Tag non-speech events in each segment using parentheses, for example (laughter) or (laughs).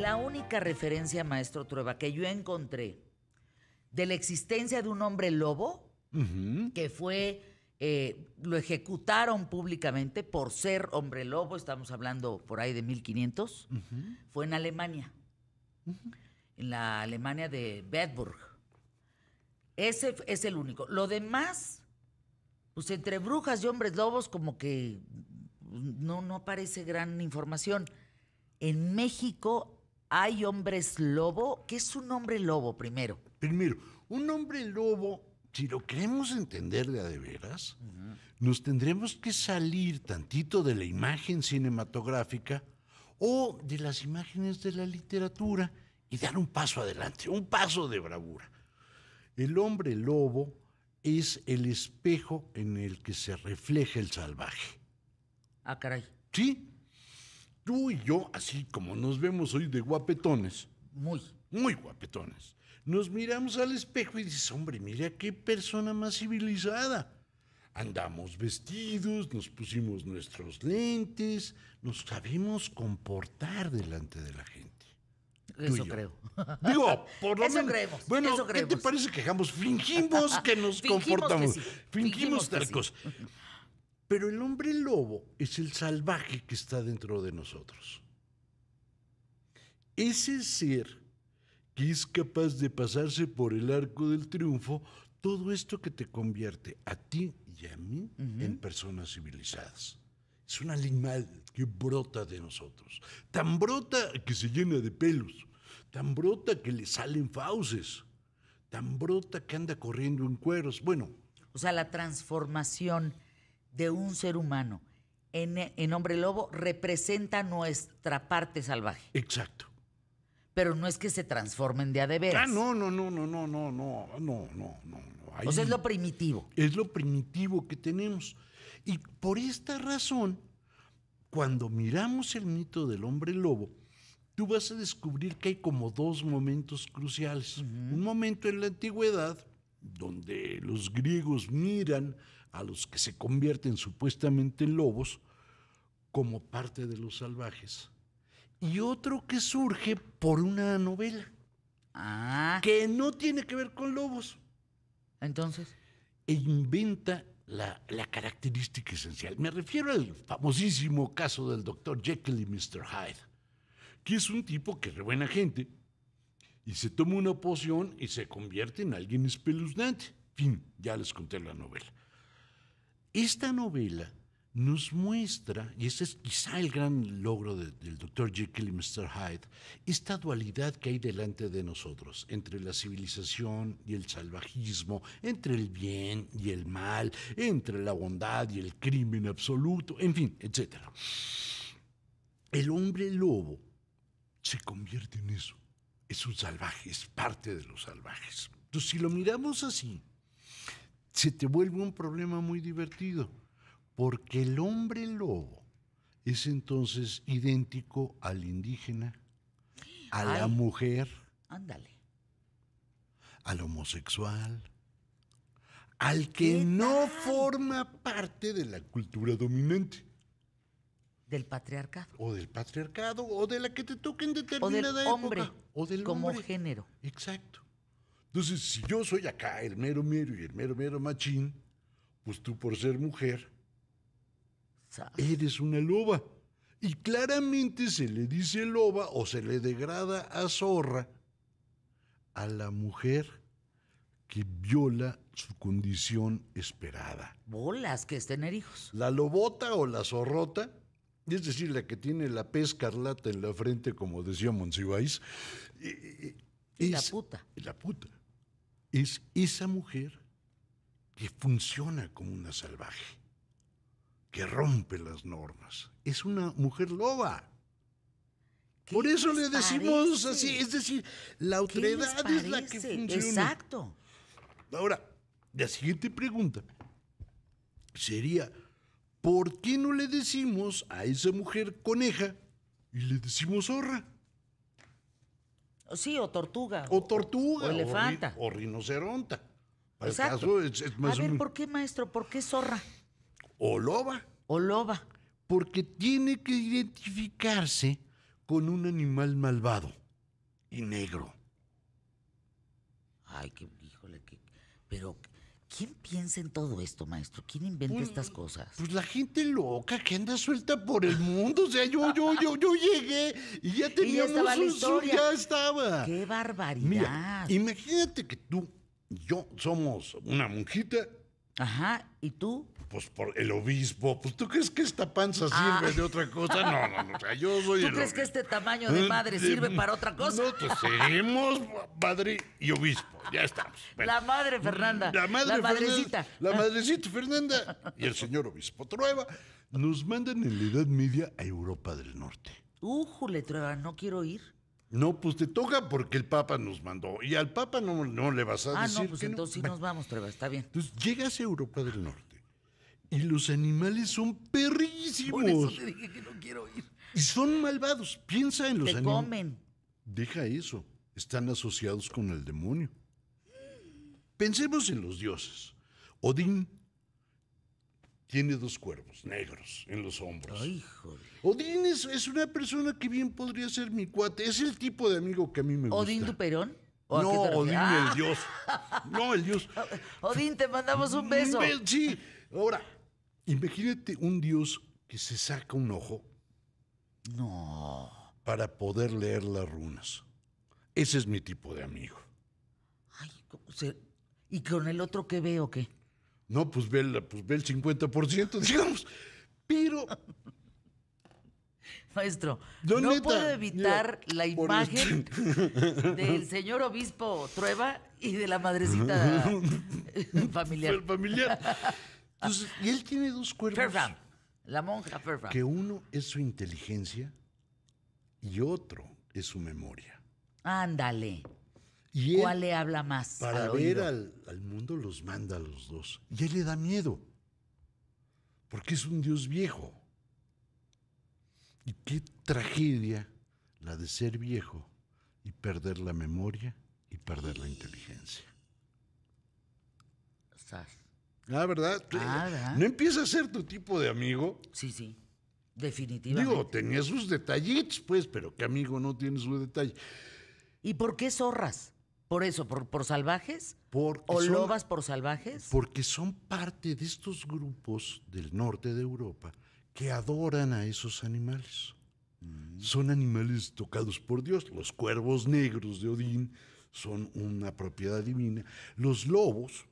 la única referencia, maestro Trueba, que yo encontré de la existencia de un hombre lobo que fue, eh, lo ejecutaron públicamente por ser hombre lobo, estamos hablando por ahí de 1500, fue en Alemania, en la Alemania de Bedburg. Ese es el único. Lo demás, pues entre brujas y hombres lobos como que pues, no, no aparece gran información. En México hay hombres lobo. ¿Qué es un hombre lobo primero? Primero, un hombre lobo, si lo queremos entender de a veras, nos tendremos que salir tantito de la imagen cinematográfica o de las imágenes de la literatura y dar un paso adelante, un paso de bravura. El hombre lobo es el espejo en el que se refleja el salvaje. Ah, caray. Sí, tú y yo, así como nos vemos hoy de guapetones. Muy. Muy guapetones. Nos miramos al espejo y dices, hombre, mira qué persona más civilizada. Andamos vestidos, nos pusimos nuestros lentes, nos sabemos comportar delante de la gente. Eso creo. Digo, (laughs) por lo eso menos. Creemos, bueno, eso ¿qué te parece que Fingimos que nos (laughs) comportamos. Fingimos, tal cosa. Pero el hombre lobo es el salvaje que está dentro de nosotros. Ese ser que es capaz de pasarse por el arco del triunfo todo esto que te convierte a ti y a mí en personas civilizadas. Es un animal que brota de nosotros. Tan brota que se llena de pelos. Tan brota que le salen fauces. Tan brota que anda corriendo en cueros. Bueno. O sea, la transformación de un ser humano en, Hombre Lobo representa nuestra parte salvaje. Exacto. Pero no es que se transformen de a de Ah, no, no, no, no, no, no, no, no, no, no. o es lo primitivo. Es lo primitivo que tenemos. Y por esta razón, cuando miramos el mito del hombre lobo, tú vas a descubrir que hay como dos momentos cruciales. Un momento en la antigüedad, donde los griegos miran a los que se convierten supuestamente en lobos como parte de los salvajes. Y otro que surge por una novela ah. que no tiene que ver con lobos. Entonces. E inventa la, característica esencial. Me refiero al famosísimo caso del doctor Jekyll y Mr. Hyde, que es un tipo que es buena gente y se toma una poción y se convierte en alguien espeluznante. Fin, ya les conté la novela. Esta novela nos muestra, y ese es quizá el gran logro del doctor Jekyll y Mr. Hyde, esta dualidad que hay delante de nosotros, entre la civilización y el salvajismo, entre el bien y el mal, entre la bondad y el crimen absoluto, en fin, etc. El hombre lobo se convierte en eso, es un salvaje, es parte de los salvajes. Entonces, si lo miramos así, se te vuelve un problema muy divertido, porque el hombre lobo es entonces idéntico al indígena, a la mujer, ándale. al homosexual, al que no forma parte de la cultura dominante. Del patriarcado. O del patriarcado, o de la que te toque en determinada o hombre, O del como género. Exacto. Entonces, si yo soy acá el mero mero y el mero mero machín, pues tú por ser mujer, eres una loba. Y claramente se le dice loba o se le degrada a zorra a la mujer que viola su condición esperada. Bolas, que es tener hijos. La lobota o la zorrota, es decir, la que tiene la pez carlata en la frente, como decía Monsiváis. Eh, eh, y, la puta. La puta es esa mujer que funciona como una salvaje, que rompe las normas. Es una mujer loba. Por eso le decimos así, es decir, la autoridad es la que funciona. Exacto. Ahora, la siguiente pregunta sería, ¿por qué no le decimos a esa mujer coneja y le decimos zorra? Sí, o tortuga. O tortuga. O, elefanta. O, rinoceronte. rinoceronta. Exacto. A ver, ¿por qué, maestro? ¿Por qué zorra? O loba. O loba. Porque tiene que identificarse con un animal malvado y negro. Ay, qué, híjole, qué, pero ¿Quién piensa en todo esto, maestro? ¿Quién inventa pues, estas cosas? Pues la gente loca que anda suelta por el mundo. O sea, yo, yo, yo, yo llegué y ya teníamos (laughs) y ya estaba un sur, ya estaba. ¡Qué barbaridad! imagínate que tú y yo somos una monjita Ajá, ¿y tú? Pues por el obispo. Pues tú crees que esta panza ah. sirve de otra cosa? No, no, no. O sea, yo ¿Tú crees que este tamaño de madre eh, sirve eh, para otra cosa? No, pues seremos padre y obispo. Ya estamos. La madre Fernanda. La madrecita. la madrecita Fernanda y el señor obispo Trueba nos mandan en la Edad Media a Europa del Norte. ¡Ujule, Trueba, no quiero ir. No, pues te toca porque el Papa nos mandó. Y al Papa no, le vas a decir. Ah, no, pues entonces sí nos vamos, pero está bien. Entonces llegas a Europa del Norte y los animales son perrísimos. Por eso te dije que no quiero ir. Y son malvados. Piensa en los animales. comen. Deja eso. Están asociados con el demonio. Pensemos en los dioses. Odín tiene dos cuervos negros en los hombros. Ay, Odín es, una persona que bien podría ser mi cuate. Es el tipo de amigo que a mí me gusta. ¿Odín Duperón? no, Odín el ah. dios. No, el dios. (laughs) Odín, te mandamos un beso. Sí. Ahora, imagínate un dios que se saca un ojo. No. Para poder leer las runas. Ese es mi tipo de amigo. Ay, ¿Y con el otro qué veo qué? No, pues ve, el, pues ve el 50%, (laughs) digamos. Pero. Maestro, no, puedo evitar la imagen (laughs) del señor obispo Trueba y de la madrecita (laughs) familiar. El familiar. y él tiene dos cuerpos. la monja Que uno es su inteligencia y otro es su memoria. Ándale. ¿Cuál le habla más? Para ver al, mundo los manda a los dos. Y él le da miedo, porque es un dios viejo. Y qué tragedia la de ser viejo y perder la memoria y perder la inteligencia. ¿Sas? Ah, ¿verdad? ¿No empieza a ser tu tipo de amigo? Sí, sí. Definitivamente. Digo, tenía sus detallitos, pues, pero qué amigo no tiene su detalle. ¿Y por qué zorras? ¿Por eso? ¿Por, salvajes? ¿O lobas por salvajes? Porque son parte de estos grupos del norte de Europa que adoran a esos animales. Mm. Son animales tocados por Dios. Los cuervos negros de Odín son una propiedad divina. Los lobos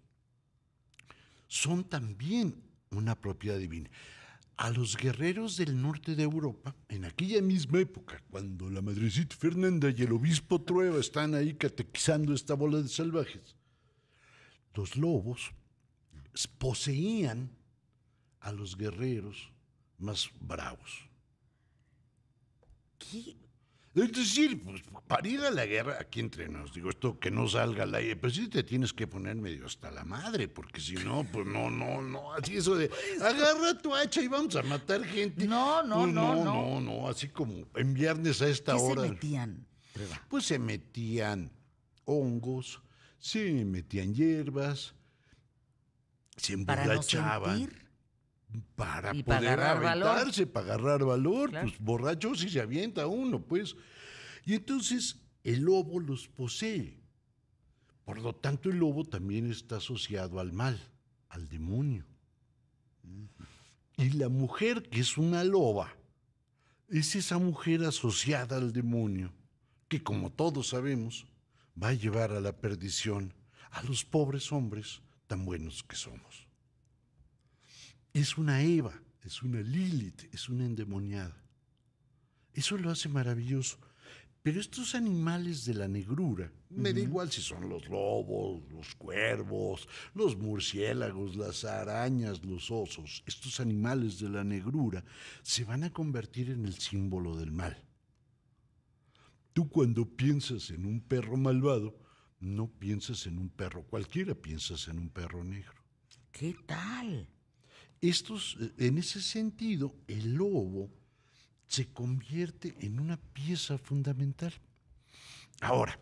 son también una propiedad divina a los guerreros del norte de Europa, en aquella misma época, cuando la madrecita Fernanda y el obispo Trueba están ahí catequizando esta bola de salvajes, los lobos poseían a los guerreros más bravos. ¿Qué? Es decir, pues, para ir a la guerra, aquí entre nos, digo esto que no salga la... aire, pero sí te tienes que poner medio hasta la madre, porque si no, pues no, no, no, así eso de agarra tu hacha y vamos a matar gente. No, pues, no, no, no, no, no, así como en viernes a esta ¿Qué hora. se metían? Pues se metían hongos, se metían hierbas, se emborrachaban. ¿Para no para poder aventarse, para agarrar valor. Pues borracho y se avienta uno, pues. Y entonces el lobo los posee. Por lo tanto, el lobo también está asociado al mal, al demonio. Y la mujer, que es una loba, es esa mujer asociada al demonio, que como todos sabemos, va a llevar a la perdición a los pobres hombres tan buenos que somos. Es una Eva, es una Lilith, es una endemoniada. Eso lo hace maravilloso. Pero estos animales de la negrura, me da igual si son los lobos, los cuervos, los murciélagos, las arañas, los osos, estos animales de la negrura se van a convertir en el símbolo del mal. Tú cuando piensas en un perro malvado, no piensas en un perro cualquiera, piensas en un perro negro. ¿Qué tal? Estos, eh, en ese sentido, el lobo se convierte en una pieza fundamental. Ahora,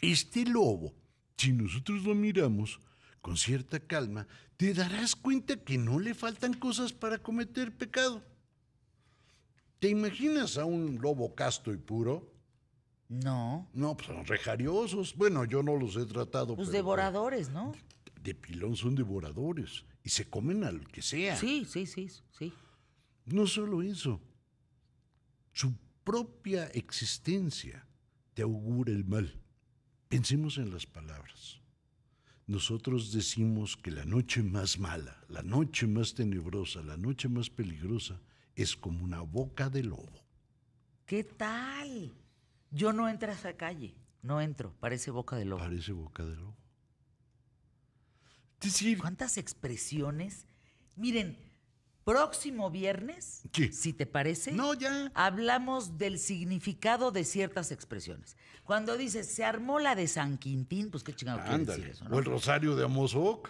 este lobo, si nosotros lo miramos con cierta calma, te darás cuenta que no le faltan cosas para cometer pecado. ¿Te imaginas a un lobo casto y puro? No. No, pues son rejariosos. Bueno, yo no los he tratado. Los pues devoradores, ¿no? De pilón son devoradores y se comen al que sea. Sí, sí, sí, sí. No solo eso, su propia existencia te augura el mal. Pensemos en las palabras. Nosotros decimos que la noche más mala, la noche más tenebrosa, la noche más peligrosa es como una boca de lobo. ¿Qué tal? Yo no entro a esa calle, no entro, parece boca de lobo. Parece boca de lobo. ¿Cuántas expresiones? Miren, Próximo viernes, si te parece, no, ya. hablamos del significado de ciertas expresiones. Cuando dices, se armó la de San Quintín, pues qué chingado quiere decir eso, O el rosario de Amozoc.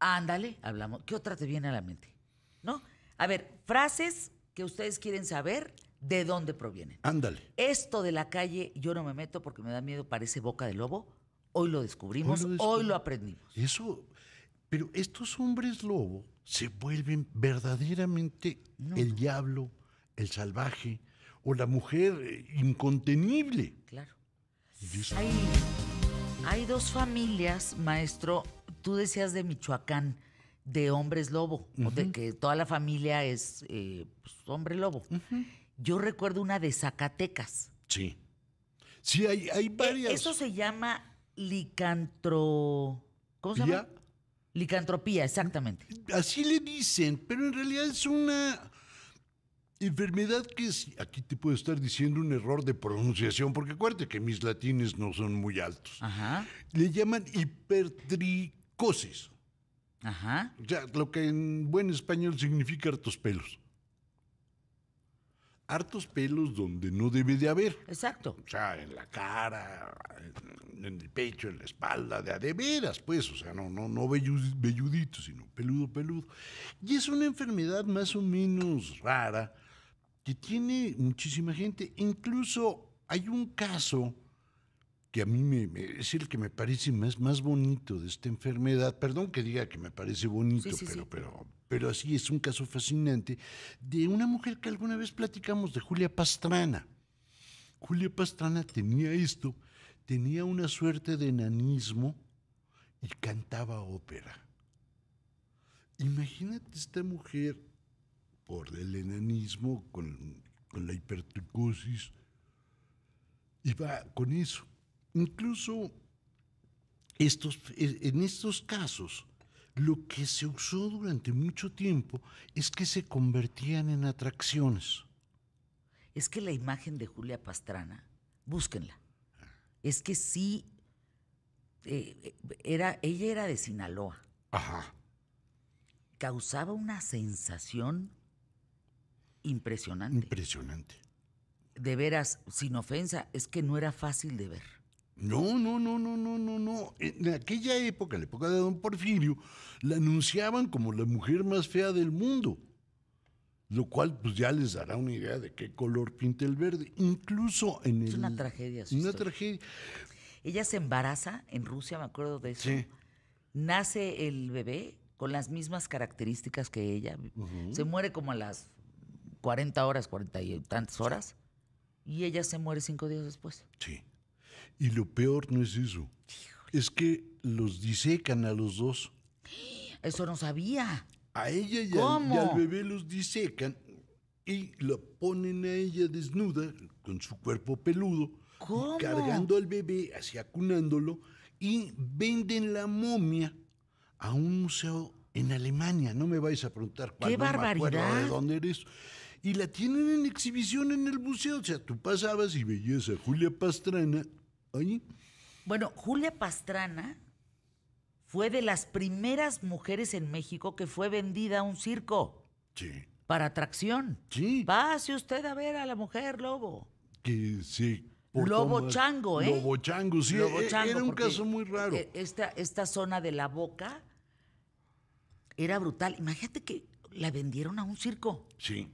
Ándale, hablamos. ¿Qué otra te viene a la mente? ¿No? A ver, frases que ustedes quieren saber de dónde provienen. Ándale. Esto de la calle, yo no me meto porque me da miedo, parece boca de lobo. hoy lo, descubrimos. Hoy lo aprendimos. Eso pero estos hombres lobo se vuelven verdaderamente el diablo, el salvaje o la mujer eh, incontenible. Claro. Hay, dos familias, maestro, tú decías de Michoacán, de hombres lobo, o de que toda la familia es eh, pues, hombre lobo. Yo recuerdo una de Zacatecas. Sí. Sí, hay, hay eh, varias. Eso se llama licantro. ¿Cómo se llama? Licantropía, exactamente. Así le dicen, pero en realidad es una enfermedad que es, aquí te puedo estar diciendo un error de pronunciación, porque acuérdate que mis latines no son muy altos. Ajá. Le llaman hipertricosis. Ajá. O sea, lo que en buen español significa hartos pelos hartos pelos donde no debe de haber. Exacto. O sea, en la cara, en, el pecho, en la espalda, de, de veras, pues, o sea, no, no, no velludito, sino peludo, peludo. Y es una enfermedad más o menos rara que tiene muchísima gente. Incluso hay un caso que a mí me, es el que me parece más, más bonito de esta enfermedad. Perdón que diga que me parece bonito, pero, pero pero así es un caso fascinante, de una mujer que alguna vez platicamos, de Julia Pastrana. Julia Pastrana tenía esto, tenía una suerte de enanismo y cantaba ópera. Imagínate esta mujer, por el enanismo, con, la hipertricosis, y va con eso. Incluso estos, e, en estos casos, lo que se usó durante mucho tiempo es que se convertían en atracciones. Es que la imagen de Julia Pastrana, búsquenla, es que sí, eh, eh, era, ella era de Sinaloa. Ajá. Causaba una sensación impresionante. Impresionante. De veras, sin ofensa, es que no era fácil de ver. No, no, no, no, no, no, no. En aquella época, en la época de don Porfirio, la anunciaban como la mujer más fea del mundo. Lo cual, pues ya les dará una idea de qué color pinta el verde. Incluso en el. Es una tragedia. una tragedia. Ella se embaraza en Rusia, me acuerdo de eso. Nace el bebé con las mismas características que ella. Se muere como a las 40 horas, 40 y tantas horas. Y ella se muere cinco días después. Sí. Y lo peor no es eso. Es que los disecan a los dos. Eso no sabía. A ella y, al, bebé los disecan y la ponen a ella desnuda, con su cuerpo peludo, cargando al bebé, así acunándolo, y venden la momia a un museo en Alemania. No me vais a preguntar cuál. ¡Qué no barbaridad! de dónde eres. Y la tienen en exhibición en el museo. O sea, tú pasabas y veías a Julia Pastrana bueno, Julia Pastrana fue de las primeras mujeres en México que fue vendida a un circo. Sí. Para atracción. Sí. Pase usted a ver a la mujer lobo. Que sí. Lobo chango, ¿eh? Lobo chango, sí. Lobo e-, chango, era un caso muy raro. E-, esta, esta zona de la boca era brutal. Imagínate que la vendieron a un circo. Sí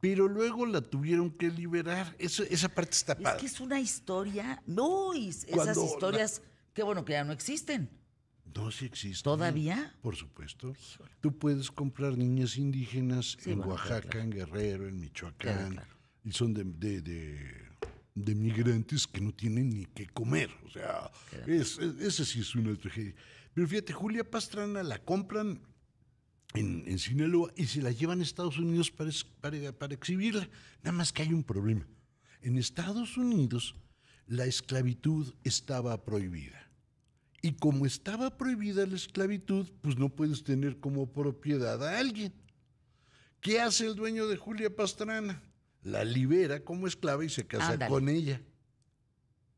pero luego la tuvieron que liberar. esa parte está padre. Es que es una historia. No, esas historias, que qué bueno que ya no existen. No, sí existen. ¿Todavía? Por supuesto. Tú puedes comprar niñas indígenas en Oaxaca, en Guerrero, en Michoacán. Y son de, de, migrantes que no tienen ni qué comer. O sea, esa sí es una tragedia. Pero fíjate, Julia Pastrana la compran en, Sinaloa y se la llevan a Estados Unidos para, exhibirla. Nada más que hay un problema. En Estados Unidos la esclavitud estaba prohibida. Y como estaba prohibida la esclavitud, pues no puedes tener como propiedad a alguien. ¿Qué hace el dueño de Julia Pastrana? La libera como esclava y se casa con ella.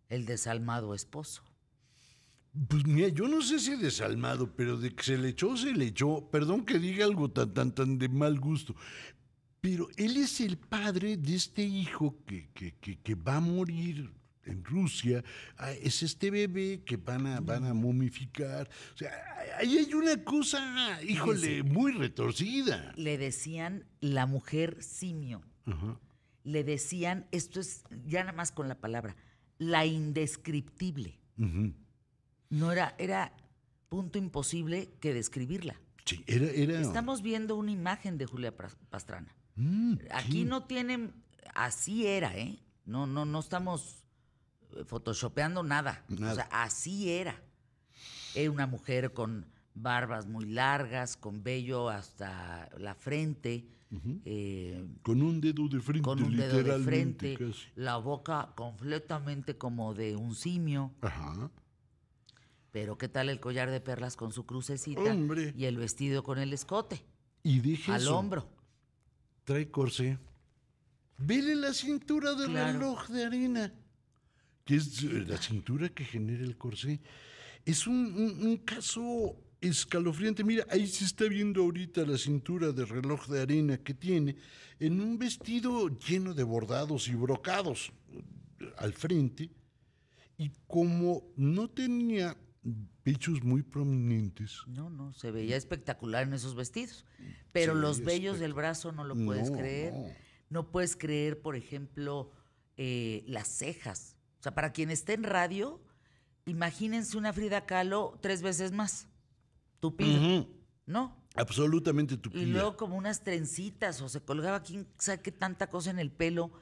El desalmado esposo. Pues mira, yo no sé si desalmado, pero de que se le echó, se le echó. Perdón que diga algo tan, tan, tan de mal gusto. Pero él es el padre de este hijo que, que, que, va a morir en Rusia. Ah, es este bebé que van a, van a mm. momificar. O sea, ahí hay una cosa, híjole, muy retorcida. Le decían la mujer simio. Le decían, esto es ya nada más con la palabra, la indescriptible. Ajá no era, era punto imposible que describirla. Sí, era, Estamos viendo una imagen de Julia Pastrana. Mm, Aquí no tienen, así era, ¿eh? No, no, no estamos eh, photoshopeando nada. O sea, así era. Eh, una mujer con barbas muy largas, con vello hasta la frente. Eh, con un dedo de frente. Con un dedo de frente. La boca completamente como de un simio. Ajá. Pero qué tal el collar de perlas con su crucecita Hombre. y el vestido con el escote. Y dije al hombro. Trae corsé. Vele la cintura del reloj de arena. que es eh, la cintura que genera el corsé. Es un, un caso escalofriante. Mira, ahí se está viendo ahorita la cintura de reloj de arena que tiene en un vestido lleno de bordados y brocados eh, al frente. Y como no tenía bichos muy prominentes. No, no, se veía espectacular en esos vestidos. Pero los vellos del brazo no lo puedes creer. No. puedes creer, por ejemplo, eh, las cejas. O sea, para quien esté en radio, imagínense una Frida Kahlo tres veces más. Tupida. ¿No? Absolutamente tupida. Y luego como unas trencitas, o se colgaba quién sabe qué tanta cosa en el pelo,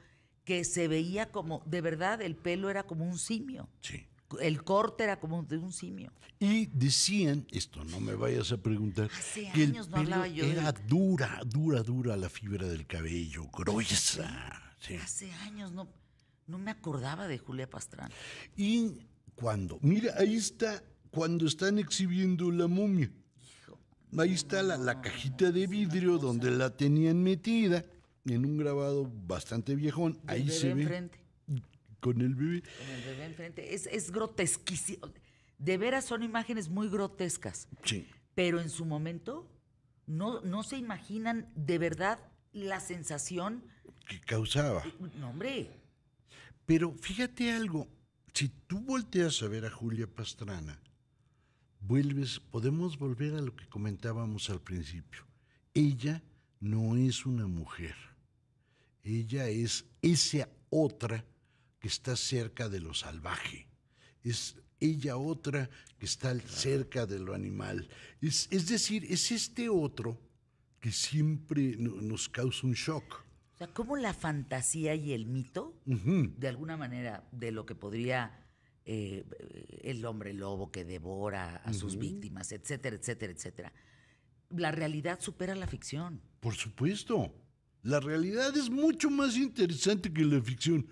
que se veía como, de verdad, el pelo era como un simio. Sí el corte era como de un simio. Y decían, esto no me vayas a preguntar, Hace que el pelo era dura, dura, dura la fibra del cabello, gruesa. Hace años no, no me acordaba de Julia Pastrana. Y cuando, mira, ahí está, cuando están exhibiendo la momia. Hijo, ahí está la, cajita de vidrio donde la tenían metida en un grabado bastante viejón. Ahí se ve con el bebé. Con el enfrente. Es, grotesquísimo. De veras son imágenes muy grotescas. Sí. Pero en su momento no, no se imaginan de verdad la sensación que causaba. Eh, no, hombre. Pero fíjate algo, si tú volteas a ver a Julia Pastrana, vuelves, podemos volver a lo que comentábamos al principio. Ella no es una mujer. Ella es esa otra que está cerca de lo salvaje. Es ella otra que está cerca de lo animal. Es, decir, es este otro que siempre nos causa un shock. O sea, como la fantasía y el mito, de alguna manera, de lo que podría eh, el hombre lobo que devora a sus víctimas, etcétera, etcétera, etcétera. La realidad supera la ficción. Por supuesto. La realidad es mucho más interesante que la ficción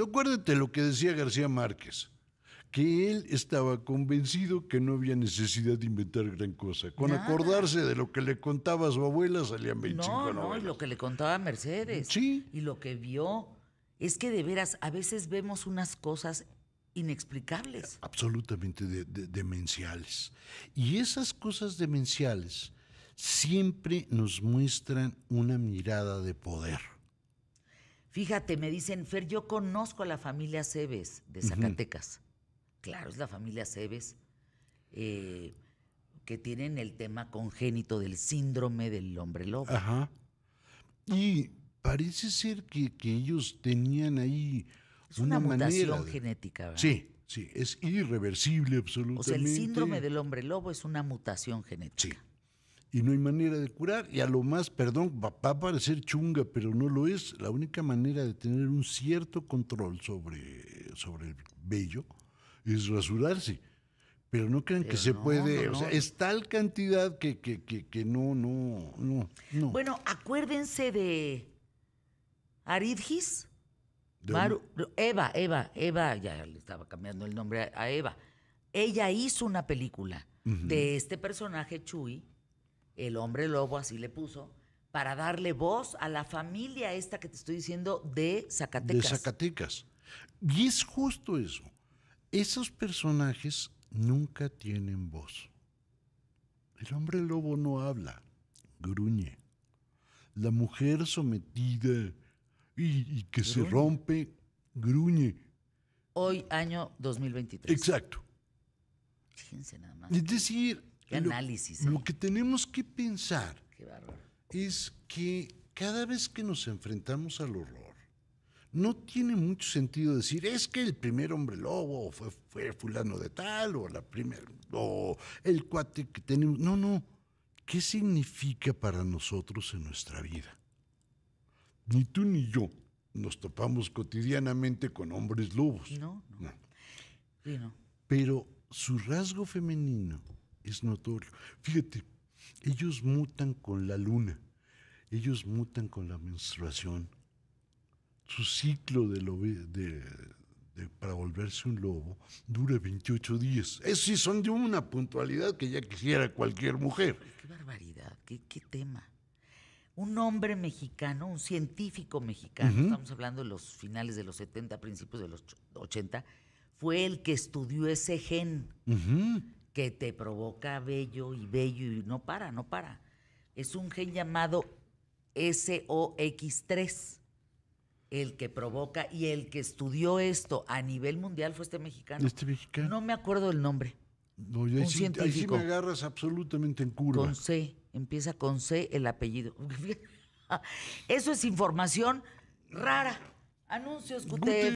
acuérdate lo que decía García Márquez, que él estaba convencido que no había necesidad de inventar gran cosa. Con acordarse de lo que le contaba a su abuela salían 25 no, No, y lo que le contaba Mercedes. Sí. Y lo que vio. Es que de veras, a veces vemos unas cosas inexplicables. Absolutamente demenciales. Y esas cosas demenciales siempre nos muestran una mirada de poder. Fíjate, me dicen, Fer, yo conozco a la familia Cebes de Zacatecas. Claro, es la familia Cebes eh, que tienen el tema congénito del síndrome del hombre lobo. Ajá. Y parece ser que, ellos tenían ahí una, mutación genética, ¿verdad? Sí, sí, es irreversible absolutamente. O sea, el síndrome del hombre lobo es una mutación genética. Sí y no hay manera de curar. Y a lo más, perdón, va, a parecer chunga, pero no lo es. La única manera de tener un cierto control sobre, sobre el vello es rasurarse. Pero no crean que se puede, o sea, es tal cantidad que, que, no, no, no, Bueno, acuérdense de Aridgis. Eva, Eva, Eva, ya le estaba cambiando el nombre a Eva. Ella hizo una película de este personaje, Chuy, el hombre lobo así le puso, para darle voz a la familia esta que te estoy diciendo de Zacatecas. De Zacatecas. Y es justo eso. Esos personajes nunca tienen voz. El hombre lobo no habla, gruñe. La mujer sometida y, que se rompe, gruñe. Hoy, año 2023. Exacto. Fíjense nada más. Es decir, ¿eh? lo, que tenemos que pensar es que cada vez que nos enfrentamos al horror, no tiene mucho sentido decir, es que el primer hombre lobo fue, fulano de tal, o la primera, o el cuate que tenemos. No, no. ¿Qué significa para nosotros en nuestra vida? Ni tú ni yo nos topamos cotidianamente con hombres lobos. No, no. Pero su rasgo femenino es notorio. Fíjate, ellos mutan con la luna, ellos mutan con la menstruación. Su ciclo de, para volverse un lobo dura 28 días. Es sí, son de una puntualidad que ya quisiera cualquier mujer. Qué barbaridad, qué, tema. Un hombre mexicano, un científico mexicano, estamos hablando de los finales de los 70, principios de los 80, fue el que estudió ese gen. Uh que te provoca bello y bello y no para, no para. Es un gen llamado SOX3, el que provoca y el que estudió esto a nivel mundial fue este mexicano. Este mexicano. No me acuerdo el nombre. No, un científico. ahí sí me agarras absolutamente en curva. Con C, empieza con C el apellido. (laughs) Eso es información rara. Anuncios ustedes